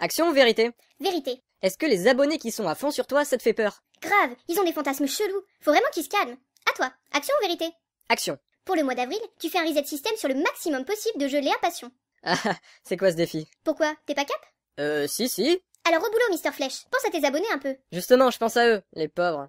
Action ou vérité Vérité. Est-ce que les abonnés qui sont à fond sur toi, ça te fait peur Grave, ils ont des fantasmes chelous. Faut vraiment qu'ils se calment. À toi, action ou vérité Action. Pour le mois d'avril, tu fais un reset système sur le maximum possible de jeux Léa passion. Ah, c'est quoi ce défi Pourquoi T'es pas cap Euh, si, si. Alors au boulot, Mister Flèche. Pense à tes abonnés un peu. Justement, je pense à eux, les pauvres.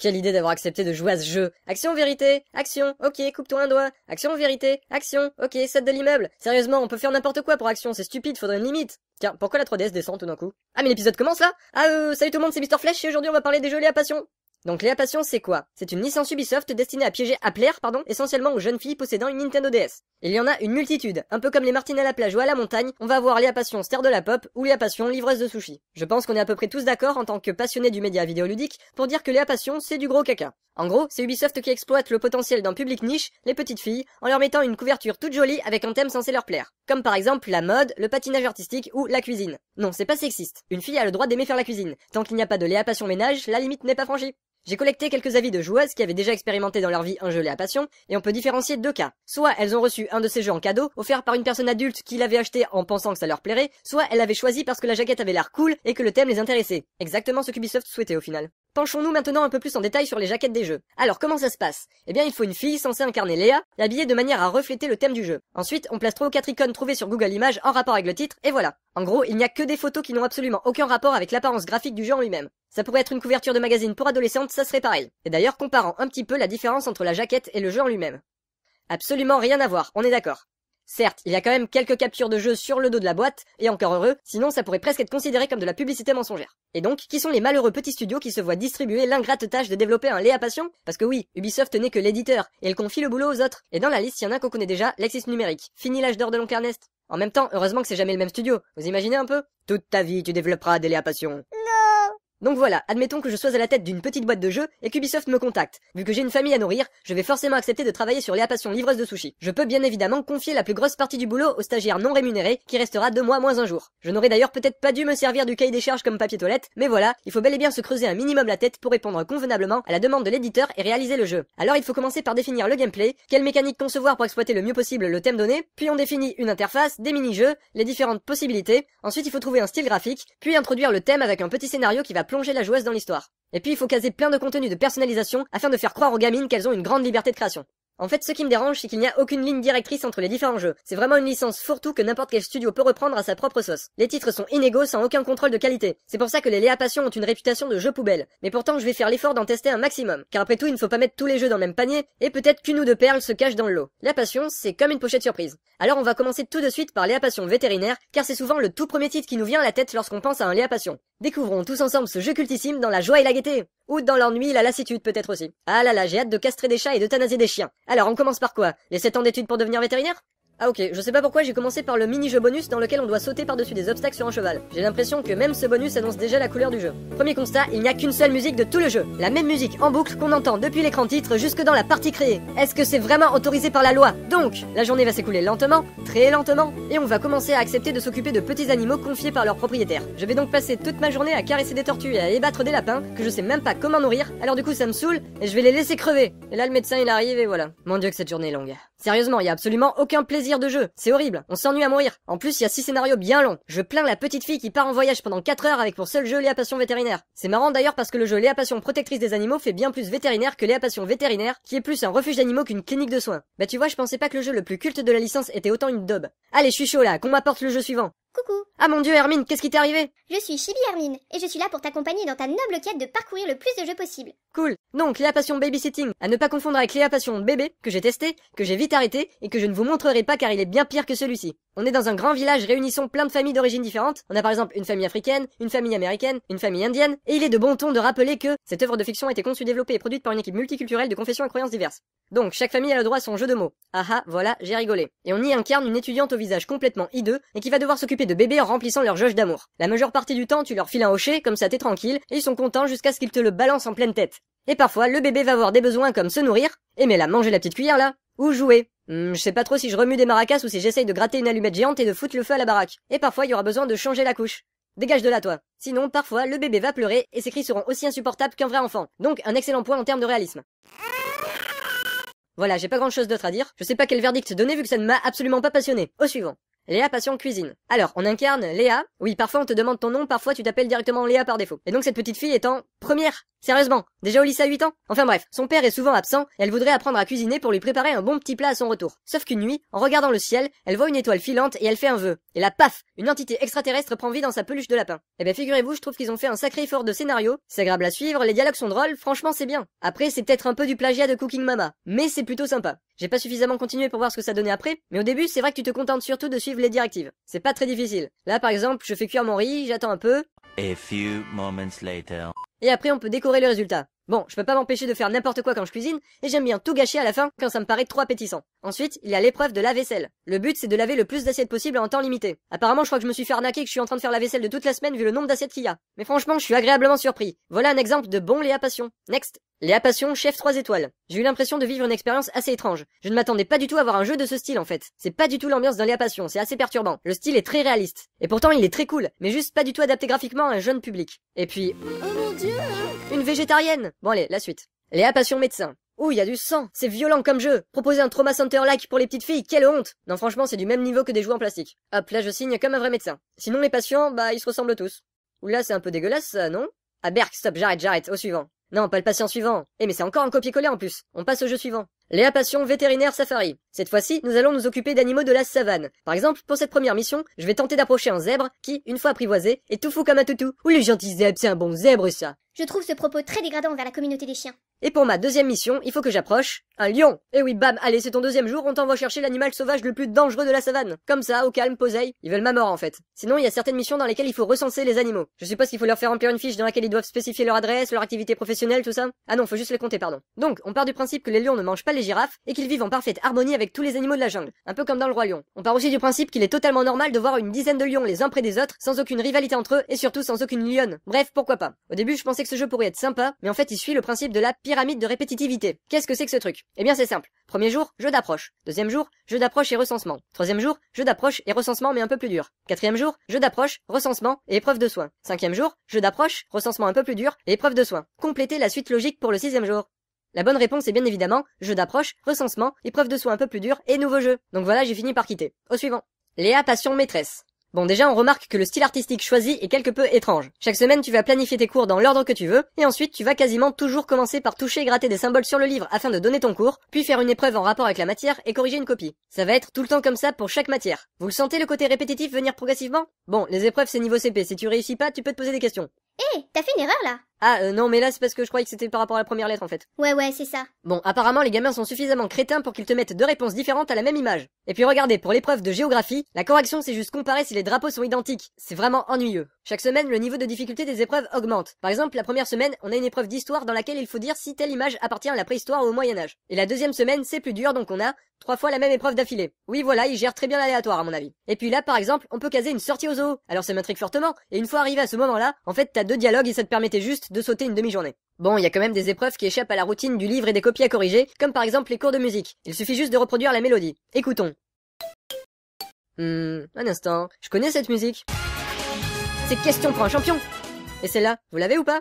Quelle idée d'avoir accepté de jouer à ce jeu. Action vérité, action, ok, coupe-toi un doigt. Action vérité, action, ok, saute de l'immeuble. Sérieusement, on peut faire n'importe quoi pour action, c'est stupide, faudrait une limite. Tiens, pourquoi la 3DS descend tout d'un coup Ah mais l'épisode commence là Ah euh, salut tout le monde, c'est Mister Flash et aujourd'hui on va parler des jeux liés à passion. Donc Léa Passion, c'est quoi C'est une licence Ubisoft destinée à piéger, à plaire, pardon, essentiellement aux jeunes filles possédant une Nintendo DS. Il y en a une multitude, un peu comme les Martines à la plage ou à la montagne, on va voir Léa Passion, star de la pop, ou Léa Passion, livreuse de sushi. Je pense qu'on est à peu près tous d'accord en tant que passionnés du média vidéoludique pour dire que Léa Passion, c'est du gros caca. En gros, c'est Ubisoft qui exploite le potentiel d'un public niche, les petites filles, en leur mettant une couverture toute jolie avec un thème censé leur plaire. Comme par exemple la mode, le patinage artistique ou la cuisine. Non, c'est pas sexiste. Une fille a le droit d'aimer faire la cuisine. Tant qu'il n'y a pas de Léa Passion ménage, la limite n'est pas franchie. J'ai collecté quelques avis de joueuses qui avaient déjà expérimenté dans leur vie un gelé à passion, et on peut différencier deux cas. Soit elles ont reçu un de ces jeux en cadeau, offert par une personne adulte qui l'avait acheté en pensant que ça leur plairait, soit elles l'avaient choisi parce que la jaquette avait l'air cool et que le thème les intéressait. Exactement ce qu'Ubisoft souhaitait au final. Penchons-nous maintenant un peu plus en détail sur les jaquettes des jeux. Alors comment ça se passe Eh bien il faut une fille censée incarner Léa, l'habiller habillée de manière à refléter le thème du jeu. Ensuite, on place trois ou quatre icônes trouvées sur Google Images en rapport avec le titre, et voilà. En gros, il n'y a que des photos qui n'ont absolument aucun rapport avec l'apparence graphique du jeu en lui-même. Ça pourrait être une couverture de magazine pour adolescentes, ça serait pareil. Et d'ailleurs, comparant un petit peu la différence entre la jaquette et le jeu en lui-même. Absolument rien à voir, on est d'accord. Certes, il y a quand même quelques captures de jeu sur le dos de la boîte, et encore heureux, sinon ça pourrait presque être considéré comme de la publicité mensongère. Et donc, qui sont les malheureux petits studios qui se voient distribuer l'ingrate tâche de développer un Léa Passion Parce que oui, Ubisoft n'est que l'éditeur, et elle confie le boulot aux autres. Et dans la liste, il y en a qu'on connaît déjà, Lexis Numérique. Fini l'âge d'or de l'oncle Ernest. En même temps, heureusement que c'est jamais le même studio. Vous imaginez un peu Toute ta vie, tu développeras des Léa Passion. Donc voilà, admettons que je sois à la tête d'une petite boîte de jeux et qu'Ubisoft me contacte. Vu que j'ai une famille à nourrir, je vais forcément accepter de travailler sur les Passion livreuse de sushi. Je peux bien évidemment confier la plus grosse partie du boulot au stagiaire non rémunéré qui restera deux mois moins un jour. Je n'aurais d'ailleurs peut-être pas dû me servir du cahier des charges comme papier toilette, mais voilà, il faut bel et bien se creuser un minimum la tête pour répondre convenablement à la demande de l'éditeur et réaliser le jeu. Alors il faut commencer par définir le gameplay, quelle mécanique concevoir pour exploiter le mieux possible le thème donné, puis on définit une interface, des mini-jeux, les différentes possibilités, ensuite il faut trouver un style graphique, puis introduire le thème avec un petit scénario qui va plonger la joueuse dans l'histoire. Et puis il faut caser plein de contenus de personnalisation afin de faire croire aux gamines qu'elles ont une grande liberté de création. En fait, ce qui me dérange, c'est qu'il n'y a aucune ligne directrice entre les différents jeux. C'est vraiment une licence fourre-tout que n'importe quel studio peut reprendre à sa propre sauce. Les titres sont inégaux sans aucun contrôle de qualité. C'est pour ça que les Léa Passion ont une réputation de jeu poubelle. Mais pourtant, je vais faire l'effort d'en tester un maximum. Car après tout, il ne faut pas mettre tous les jeux dans le même panier, et peut-être qu'une ou deux perles se cachent dans le lot. La Passion, c'est comme une pochette surprise. Alors on va commencer tout de suite par Léa Passion vétérinaire, car c'est souvent le tout premier titre qui nous vient à la tête lorsqu'on pense à un Léa Passion. Découvrons tous ensemble ce jeu cultissime dans la joie et la gaieté. Ou dans l'ennui et la lassitude peut-être aussi. Ah là là, j'ai hâte de castrer des chats et d'euthanasier des chiens. Alors on commence par quoi Les 7 ans d'études pour devenir vétérinaire ah ok, je sais pas pourquoi j'ai commencé par le mini-jeu bonus dans lequel on doit sauter par-dessus des obstacles sur un cheval. J'ai l'impression que même ce bonus annonce déjà la couleur du jeu. Premier constat, il n'y a qu'une seule musique de tout le jeu. La même musique en boucle qu'on entend depuis l'écran titre jusque dans la partie créée. Est-ce que c'est vraiment autorisé par la loi Donc, la journée va s'écouler lentement, très lentement, et on va commencer à accepter de s'occuper de petits animaux confiés par leurs propriétaires. Je vais donc passer toute ma journée à caresser des tortues et à ébattre des lapins que je sais même pas comment nourrir, alors du coup ça me saoule et je vais les laisser crever. Et là le médecin il arrive et voilà. Mon dieu que cette journée est longue. Sérieusement, il y a absolument aucun plaisir de jeu. C'est horrible. On s'ennuie à mourir. En plus, il y a six scénarios bien longs. Je plains la petite fille qui part en voyage pendant 4 heures avec pour seul jeu Léa Passion vétérinaire. C'est marrant d'ailleurs parce que le jeu Léa Passion protectrice des animaux fait bien plus vétérinaire que Léa Passion vétérinaire, qui est plus un refuge d'animaux qu'une clinique de soins. Bah tu vois, je pensais pas que le jeu le plus culte de la licence était autant une daube. Allez, je suis chaud là, qu'on m'apporte le jeu suivant. Coucou. Ah mon dieu, Hermine, qu'est-ce qui t'est arrivé Je suis Chibi Hermine, et je suis là pour t'accompagner dans ta noble quête de parcourir le plus de jeux possible. Cool. Donc, Léa Passion Babysitting, à ne pas confondre avec Léa Passion Bébé, que j'ai testé, que j'ai vite arrêté, et que je ne vous montrerai pas car il est bien pire que celui-ci. On est dans un grand village réunissant plein de familles d'origines différentes. On a par exemple une famille africaine, une famille américaine, une famille indienne, et il est de bon ton de rappeler que cette œuvre de fiction a été conçue, développée et produite par une équipe multiculturelle de confessions et croyances diverses. Donc, chaque famille a le droit à son jeu de mots. Ah, ah voilà, j'ai rigolé. Et on y incarne une étudiante au visage complètement hideux et qui va devoir s'occuper de bébés en remplissant leur jauge d'amour. La majeure partie du temps, tu leur files un hocher, comme ça t'es tranquille, et ils sont contents jusqu'à ce qu'ils te le balancent en pleine tête. Et parfois, le bébé va avoir des besoins comme se nourrir, aimer la manger la petite cuillère là, ou jouer. Hmm, je sais pas trop si je remue des maracas ou si j'essaye de gratter une allumette géante et de foutre le feu à la baraque. Et parfois, il y aura besoin de changer la couche. Dégage de là, toi. Sinon, parfois, le bébé va pleurer et ses cris seront aussi insupportables qu'un vrai enfant. Donc, un excellent point en termes de réalisme. Voilà, j'ai pas grand chose d'autre à dire. Je sais pas quel verdict donner vu que ça ne m'a absolument pas passionné. Au suivant. Léa Passion Cuisine. Alors, on incarne Léa. Oui, parfois on te demande ton nom, parfois tu t'appelles directement Léa par défaut. Et donc cette petite fille étant première. Sérieusement, déjà au lycée à 8 ans Enfin bref, son père est souvent absent et elle voudrait apprendre à cuisiner pour lui préparer un bon petit plat à son retour. Sauf qu'une nuit, en regardant le ciel, elle voit une étoile filante et elle fait un vœu. Et là, paf Une entité extraterrestre prend vie dans sa peluche de lapin. Eh ben figurez-vous, je trouve qu'ils ont fait un sacré effort de scénario. C'est agréable à suivre, les dialogues sont drôles, franchement c'est bien. Après, c'est peut-être un peu du plagiat de Cooking Mama, mais c'est plutôt sympa. J'ai pas suffisamment continué pour voir ce que ça donnait après, mais au début, c'est vrai que tu te contentes surtout de suivre les directives. C'est pas très difficile. Là, par exemple, je fais cuire mon riz, j'attends un peu. Et après, on peut décorer le résultat. Bon, je peux pas m'empêcher de faire n'importe quoi quand je cuisine, et j'aime bien tout gâcher à la fin quand ça me paraît trop appétissant. Ensuite, il y a l'épreuve de la vaisselle. Le but, c'est de laver le plus d'assiettes possible en temps limité. Apparemment, je crois que je me suis fait arnaquer que je suis en train de faire la vaisselle de toute la semaine vu le nombre d'assiettes qu'il y a. Mais franchement, je suis agréablement surpris. Voilà un exemple de bon Léa Passion. Next. Léa Passion, chef 3 étoiles. J'ai eu l'impression de vivre une expérience assez étrange. Je ne m'attendais pas du tout à voir un jeu de ce style en fait. C'est pas du tout l'ambiance d'un Léa Passion, c'est assez perturbant. Le style est très réaliste. Et pourtant, il est très cool, mais juste pas du tout adapté graphiquement à un jeune public. Et puis... Oh mon dieu Une végétarienne Bon allez, la suite. Léa Passion médecin. Ouh, il y a du sang, c'est violent comme jeu. Proposer un trauma center like pour les petites filles, quelle honte. Non franchement, c'est du même niveau que des jouets en plastique. Hop, là je signe comme un vrai médecin. Sinon les patients, bah ils se ressemblent tous. Ouh là, c'est un peu dégueulasse ça, non Ah Berk, stop, j'arrête, j'arrête, au suivant. Non, pas le patient suivant. Eh mais c'est encore un copier-coller en plus. On passe au jeu suivant. Léa Passion, vétérinaire safari. Cette fois-ci, nous allons nous occuper d'animaux de la savane. Par exemple, pour cette première mission, je vais tenter d'approcher un zèbre qui, une fois apprivoisé, est tout fou comme un toutou. Ou les gentil zèbres, c'est un bon zèbre ça. Je trouve ce propos très dégradant envers la communauté des chiens. Et pour ma deuxième mission, il faut que j'approche un lion Eh oui, bam Allez, c'est ton deuxième jour, on t'envoie chercher l'animal sauvage le plus dangereux de la savane. Comme ça, au calme, poseille. Ils veulent ma mort, en fait. Sinon, il y a certaines missions dans lesquelles il faut recenser les animaux. Je suppose qu'il faut leur faire remplir une fiche dans laquelle ils doivent spécifier leur adresse, leur activité professionnelle, tout ça. Ah non, faut juste les compter, pardon. Donc, on part du principe que les lions ne mangent pas les girafes et qu'ils vivent en parfaite harmonie avec tous les animaux de la jungle. Un peu comme dans le roi lion. On part aussi du principe qu'il est totalement normal de voir une dizaine de lions les uns près des autres, sans aucune rivalité entre eux et surtout sans aucune lionne. Bref, pourquoi pas. Au début, je pensais que ce jeu pourrait être sympa, mais en fait, il suit le principe de la pyramide de répétitivité. Qu'est-ce que c'est que ce truc eh bien, c'est simple. Premier jour, jeu d'approche. Deuxième jour, jeu d'approche et recensement. Troisième jour, jeu d'approche et recensement mais un peu plus dur. Quatrième jour, jeu d'approche, recensement et épreuve de soin. Cinquième jour, jeu d'approche, recensement un peu plus dur et épreuve de soin. Complétez la suite logique pour le sixième jour. La bonne réponse est bien évidemment jeu d'approche, recensement, épreuve de soin un peu plus dur et nouveau jeu. Donc voilà, j'ai fini par quitter. Au suivant. Léa Passion Maîtresse. Bon déjà on remarque que le style artistique choisi est quelque peu étrange. Chaque semaine tu vas planifier tes cours dans l'ordre que tu veux, et ensuite tu vas quasiment toujours commencer par toucher et gratter des symboles sur le livre afin de donner ton cours, puis faire une épreuve en rapport avec la matière et corriger une copie. Ça va être tout le temps comme ça pour chaque matière. Vous le sentez le côté répétitif venir progressivement Bon, les épreuves c'est niveau CP, si tu réussis pas tu peux te poser des questions. Eh, t'as fait une erreur là ah, euh, non, mais là, c'est parce que je croyais que c'était par rapport à la première lettre, en fait. Ouais, ouais, c'est ça. Bon, apparemment, les gamins sont suffisamment crétins pour qu'ils te mettent deux réponses différentes à la même image. Et puis regardez, pour l'épreuve de géographie, la correction, c'est juste comparer si les drapeaux sont identiques. C'est vraiment ennuyeux. Chaque semaine, le niveau de difficulté des épreuves augmente. Par exemple, la première semaine, on a une épreuve d'histoire dans laquelle il faut dire si telle image appartient à la préhistoire ou au Moyen Âge. Et la deuxième semaine, c'est plus dur, donc on a trois fois la même épreuve d'affilée. Oui, voilà, il gère très bien l'aléatoire à mon avis. Et puis là, par exemple, on peut caser une sortie au zoo. Alors ça m'intrigue fortement. Et une fois arrivé à ce moment-là, en fait, t'as deux dialogues et ça te permettait juste de sauter une demi-journée. Bon, il y a quand même des épreuves qui échappent à la routine du livre et des copies à corriger, comme par exemple les cours de musique. Il suffit juste de reproduire la mélodie. Écoutons. Hmm, un instant. Je connais cette musique. C'est question pour un champion Et celle-là, vous l'avez ou pas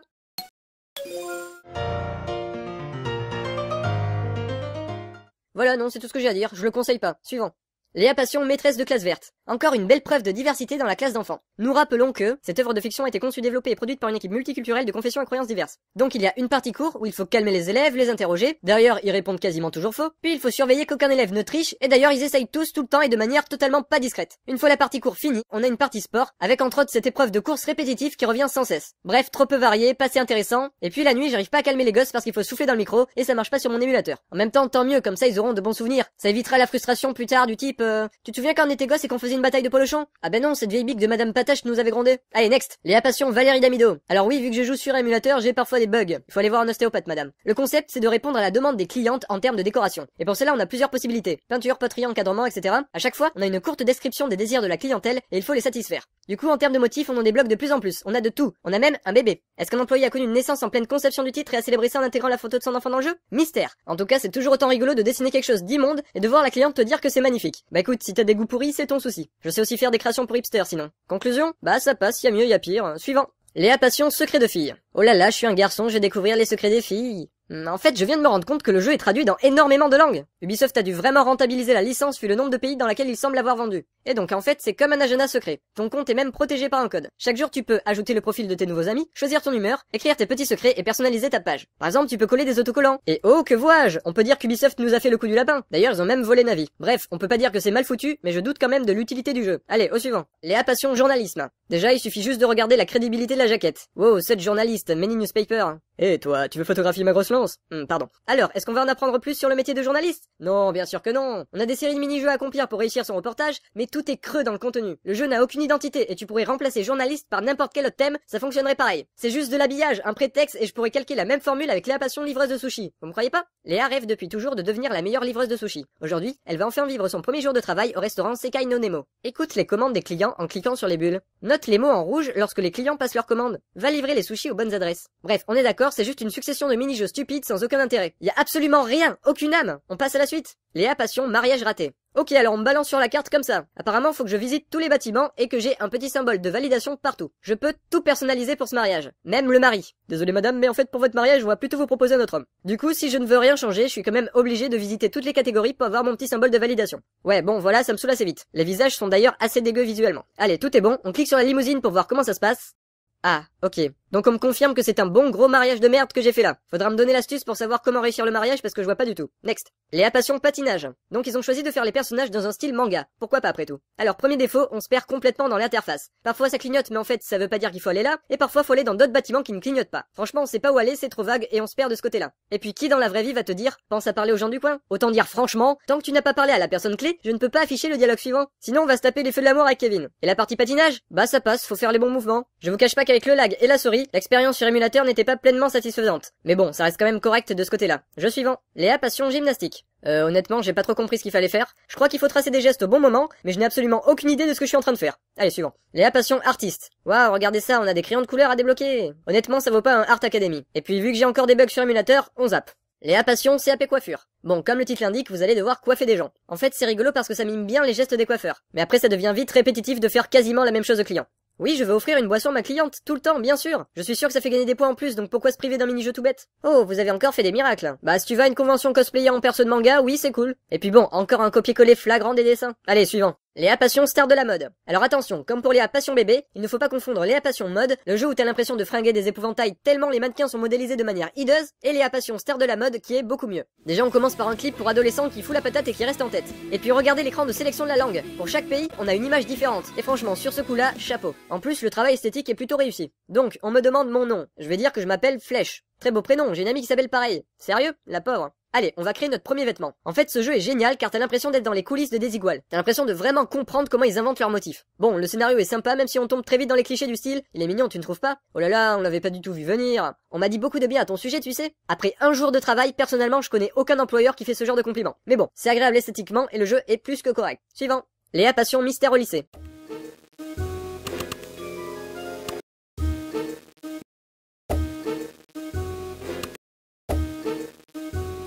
Voilà, non, c'est tout ce que j'ai à dire, je le conseille pas. Suivant. Léa Passion, maîtresse de classe verte. Encore une belle preuve de diversité dans la classe d'enfants. Nous rappelons que cette œuvre de fiction a été conçue, développée et produite par une équipe multiculturelle de confessions et croyances diverses. Donc il y a une partie court où il faut calmer les élèves, les interroger, d'ailleurs ils répondent quasiment toujours faux, puis il faut surveiller qu'aucun élève ne triche, et d'ailleurs ils essayent tous tout le temps et de manière totalement pas discrète. Une fois la partie court finie, on a une partie sport, avec entre autres cette épreuve de course répétitive qui revient sans cesse. Bref, trop peu varié, pas assez intéressant, et puis la nuit j'arrive pas à calmer les gosses parce qu'il faut souffler dans le micro, et ça marche pas sur mon émulateur. En même temps, tant mieux, comme ça ils auront de bons souvenirs. Ça évitera la frustration plus tard du type euh, Tu te souviens quand on était gosses et qu'on faisait bataille de polochon Ah ben non, cette vieille bique de Madame Patache nous avait grondé. Allez, next Les passion Valérie Damido. Alors oui, vu que je joue sur émulateur, j'ai parfois des bugs. faut aller voir un ostéopathe, madame. Le concept, c'est de répondre à la demande des clientes en termes de décoration. Et pour cela, on a plusieurs possibilités. Peinture, poterie, encadrement, etc. À chaque fois, on a une courte description des désirs de la clientèle et il faut les satisfaire. Du coup, en termes de motifs, on en débloque de plus en plus. On a de tout. On a même un bébé. Est-ce qu'un employé a connu une naissance en pleine conception du titre et a célébré ça en intégrant la photo de son enfant dans le jeu Mystère. En tout cas, c'est toujours autant rigolo de dessiner quelque chose d'immonde et de voir la cliente te dire que c'est magnifique. Bah écoute, si t'as des goûts pourris, c'est ton souci. Je sais aussi faire des créations pour hipster sinon. Conclusion Bah ça passe, y a mieux, y a pire. Suivant. Léa Passion, secret de fille. Oh là là, je suis un garçon, j'ai vais découvrir les secrets des filles. En fait, je viens de me rendre compte que le jeu est traduit dans énormément de langues. Ubisoft a dû vraiment rentabiliser la licence vu le nombre de pays dans lesquels il semble avoir vendu. Et donc en fait, c'est comme un agenda secret. Ton compte est même protégé par un code. Chaque jour, tu peux ajouter le profil de tes nouveaux amis, choisir ton humeur, écrire tes petits secrets et personnaliser ta page. Par exemple, tu peux coller des autocollants. Et oh, que vois-je On peut dire qu'Ubisoft nous a fait le coup du lapin. D'ailleurs, ils ont même volé Navi. Bref, on peut pas dire que c'est mal foutu, mais je doute quand même de l'utilité du jeu. Allez, au suivant. Les Passion Journalisme. Déjà, il suffit juste de regarder la crédibilité de la jaquette. Wow, cette journaliste, many newspaper. Eh toi, tu veux photographier ma grosse Hmm, pardon. Alors, est-ce qu'on va en apprendre plus sur le métier de journaliste Non, bien sûr que non. On a des séries de mini-jeux à accomplir pour réussir son reportage, mais tout est creux dans le contenu. Le jeu n'a aucune identité et tu pourrais remplacer journaliste par n'importe quel autre thème, ça fonctionnerait pareil. C'est juste de l'habillage, un prétexte et je pourrais calquer la même formule avec Léa Passion livreuse de sushi. Vous me croyez pas Léa rêve depuis toujours de devenir la meilleure livreuse de sushi. Aujourd'hui, elle va enfin vivre son premier jour de travail au restaurant Sekai no Nemo. Écoute les commandes des clients en cliquant sur les bulles. Note les mots en rouge lorsque les clients passent leurs commandes. Va livrer les sushis aux bonnes adresses. Bref, on est d'accord, c'est juste une succession de mini-jeux stupides sans aucun intérêt. Il y a absolument rien, aucune âme. On passe à la suite. Léa Passion, mariage raté. Ok, alors on me balance sur la carte comme ça. Apparemment, faut que je visite tous les bâtiments et que j'ai un petit symbole de validation partout. Je peux tout personnaliser pour ce mariage. Même le mari. Désolé madame, mais en fait, pour votre mariage, on va plutôt vous proposer un autre homme. Du coup, si je ne veux rien changer, je suis quand même obligé de visiter toutes les catégories pour avoir mon petit symbole de validation. Ouais, bon, voilà, ça me saoule assez vite. Les visages sont d'ailleurs assez dégueux visuellement. Allez, tout est bon, on clique sur la limousine pour voir comment ça se passe. Ah, ok. Donc on me confirme que c'est un bon gros mariage de merde que j'ai fait là. Faudra me donner l'astuce pour savoir comment réussir le mariage parce que je vois pas du tout. Next. Les Passion patinage. Donc ils ont choisi de faire les personnages dans un style manga. Pourquoi pas après tout Alors premier défaut, on se perd complètement dans l'interface. Parfois ça clignote mais en fait ça veut pas dire qu'il faut aller là, et parfois faut aller dans d'autres bâtiments qui ne clignotent pas. Franchement on sait pas où aller, c'est trop vague et on se perd de ce côté-là. Et puis qui dans la vraie vie va te dire, pense à parler aux gens du coin Autant dire franchement, tant que tu n'as pas parlé à la personne clé, je ne peux pas afficher le dialogue suivant. Sinon on va se taper les feux de l'amour avec Kevin. Et la partie patinage Bah ça passe, faut faire les bons mouvements. Je vous cache pas avec le lag et la souris, l'expérience sur émulateur n'était pas pleinement satisfaisante. Mais bon, ça reste quand même correct de ce côté-là. Je suivant. Léa Passion Gymnastique. Euh, honnêtement, j'ai pas trop compris ce qu'il fallait faire. Je crois qu'il faut tracer des gestes au bon moment, mais je n'ai absolument aucune idée de ce que je suis en train de faire. Allez, suivant. Léa Passion Artiste. Waouh, regardez ça, on a des crayons de couleur à débloquer. Honnêtement, ça vaut pas un Art Academy. Et puis, vu que j'ai encore des bugs sur émulateur, on zappe. Léa Passion CAP Coiffure. Bon, comme le titre l'indique, vous allez devoir coiffer des gens. En fait, c'est rigolo parce que ça mime bien les gestes des coiffeurs. Mais après, ça devient vite répétitif de faire quasiment la même chose au clients. Oui, je vais offrir une boisson à ma cliente, tout le temps, bien sûr. Je suis sûr que ça fait gagner des points en plus, donc pourquoi se priver d'un mini-jeu tout bête Oh, vous avez encore fait des miracles. Hein. Bah, si tu vas à une convention cosplayer en perso de manga, oui, c'est cool. Et puis bon, encore un copier-coller flagrant des dessins. Allez, suivant. Léa Passion, star de la mode. Alors attention, comme pour Léa Passion bébé, il ne faut pas confondre Léa Passion mode, le jeu où t'as l'impression de fringuer des épouvantails tellement les mannequins sont modélisés de manière hideuse, et Léa Passion, star de la mode, qui est beaucoup mieux. Déjà, on commence par un clip pour adolescents qui fout la patate et qui reste en tête. Et puis regardez l'écran de sélection de la langue. Pour chaque pays, on a une image différente. Et franchement, sur ce coup-là, chapeau. En plus, le travail esthétique est plutôt réussi. Donc, on me demande mon nom. Je vais dire que je m'appelle Flèche. Très beau prénom, j'ai une amie qui s'appelle pareil. Sérieux La pauvre. Allez, on va créer notre premier vêtement. En fait, ce jeu est génial car t'as l'impression d'être dans les coulisses de Désigual. T'as l'impression de vraiment comprendre comment ils inventent leurs motifs. Bon, le scénario est sympa même si on tombe très vite dans les clichés du style. Il est mignon, tu ne trouves pas Oh là là, on l'avait pas du tout vu venir. On m'a dit beaucoup de bien à ton sujet, tu sais. Après un jour de travail, personnellement, je connais aucun employeur qui fait ce genre de compliment. Mais bon, c'est agréable esthétiquement et le jeu est plus que correct. Suivant. Léa Passion Mystère au lycée.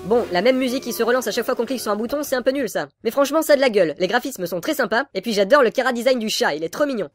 Bon, la même musique qui se relance à chaque fois qu'on clique sur un bouton, c'est un peu nul ça. Mais franchement, ça a de la gueule. Les graphismes sont très sympas, et puis j'adore le cara design du chat, il est trop mignon.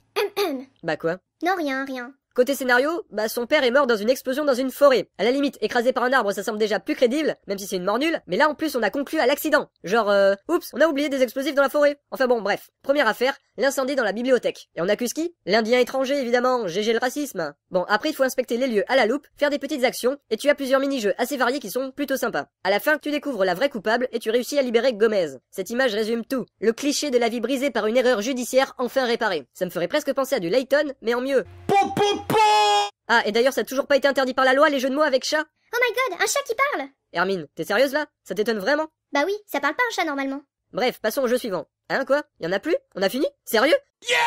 bah quoi Non, rien, rien. Côté scénario, bah son père est mort dans une explosion dans une forêt. À la limite, écrasé par un arbre, ça semble déjà plus crédible, même si c'est une mort nulle, mais là en plus on a conclu à l'accident. Genre euh, oups, on a oublié des explosifs dans la forêt. Enfin bon, bref. Première affaire, l'incendie dans la bibliothèque. Et on accuse qui L'Indien étranger évidemment, GG le racisme. Bon, après il faut inspecter les lieux à la loupe, faire des petites actions et tu as plusieurs mini-jeux assez variés qui sont plutôt sympas. À la fin, tu découvres la vraie coupable et tu réussis à libérer Gomez. Cette image résume tout. Le cliché de la vie brisée par une erreur judiciaire enfin réparée. Ça me ferait presque penser à du Layton, mais en mieux. Ah, et d'ailleurs, ça a toujours pas été interdit par la loi, les jeux de mots avec chat Oh my god, un chat qui parle Hermine, t'es sérieuse là Ça t'étonne vraiment Bah oui, ça parle pas un chat normalement. Bref, passons au jeu suivant. Hein, quoi Y en a plus On a fini Sérieux Yeah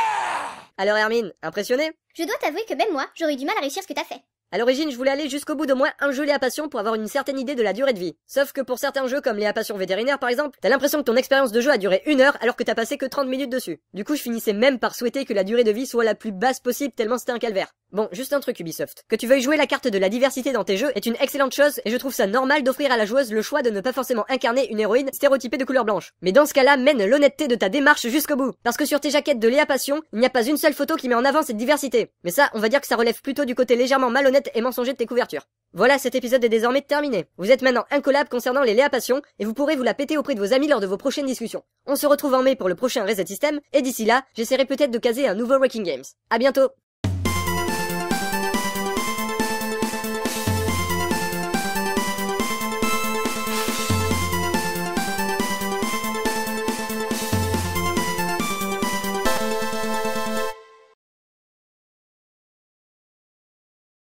Alors Hermine, impressionnée Je dois t'avouer que même moi, j'aurais du mal à réussir ce que t'as fait. À l'origine, je voulais aller jusqu'au bout d'au moins un jeu Léa Passion pour avoir une certaine idée de la durée de vie. Sauf que pour certains jeux comme Léa Passion vétérinaire par exemple, t'as l'impression que ton expérience de jeu a duré une heure alors que t'as passé que 30 minutes dessus. Du coup, je finissais même par souhaiter que la durée de vie soit la plus basse possible tellement c'était un calvaire. Bon, juste un truc Ubisoft. Que tu veuilles jouer la carte de la diversité dans tes jeux est une excellente chose et je trouve ça normal d'offrir à la joueuse le choix de ne pas forcément incarner une héroïne stéréotypée de couleur blanche. Mais dans ce cas-là, mène l'honnêteté de ta démarche jusqu'au bout. Parce que sur tes jaquettes de Léa Passion, il n'y a pas une seule photo qui met en avant cette diversité. Mais ça, on va dire que ça relève plutôt du côté légèrement malhonnête et mensonger de tes couvertures. Voilà, cet épisode est désormais terminé. Vous êtes maintenant collab concernant les Léa Passion et vous pourrez vous la péter auprès de vos amis lors de vos prochaines discussions. On se retrouve en mai pour le prochain Reset System et d'ici là, j'essaierai peut-être de caser un nouveau Wrecking Games. À bientôt!